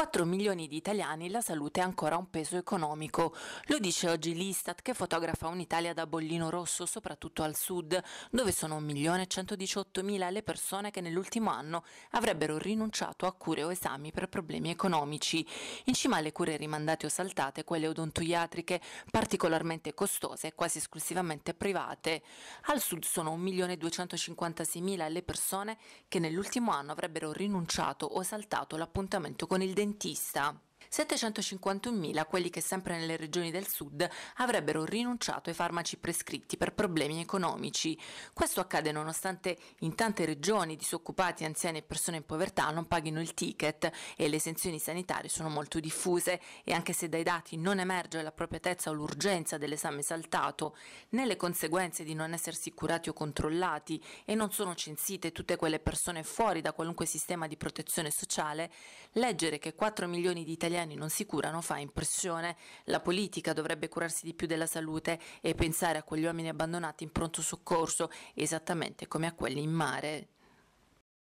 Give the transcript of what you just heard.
4 milioni di italiani la salute è ancora un peso economico. Lo dice oggi l'Istat che fotografa un'Italia da bollino rosso, soprattutto al sud, dove sono 1.118.000 le persone che nell'ultimo anno avrebbero rinunciato a cure o esami per problemi economici. In cima alle cure rimandate o saltate, quelle odontoiatriche particolarmente costose e quasi esclusivamente private. Al sud sono 1.256.000 le persone che nell'ultimo anno avrebbero rinunciato o saltato l'appuntamento con il dentista dentista. 751.000 quelli che sempre nelle regioni del sud avrebbero rinunciato ai farmaci prescritti per problemi economici. Questo accade nonostante in tante regioni disoccupati, anziani e persone in povertà non paghino il ticket e le esenzioni sanitarie sono molto diffuse e anche se dai dati non emerge l'appropriatezza o l'urgenza dell'esame saltato, né le conseguenze di non essersi curati o controllati e non sono censite tutte quelle persone fuori da qualunque sistema di protezione sociale, leggere che 4 milioni di italiani italiani non si curano fa impressione. La politica dovrebbe curarsi di più della salute e pensare a quegli uomini abbandonati in pronto soccorso, esattamente come a quelli in mare.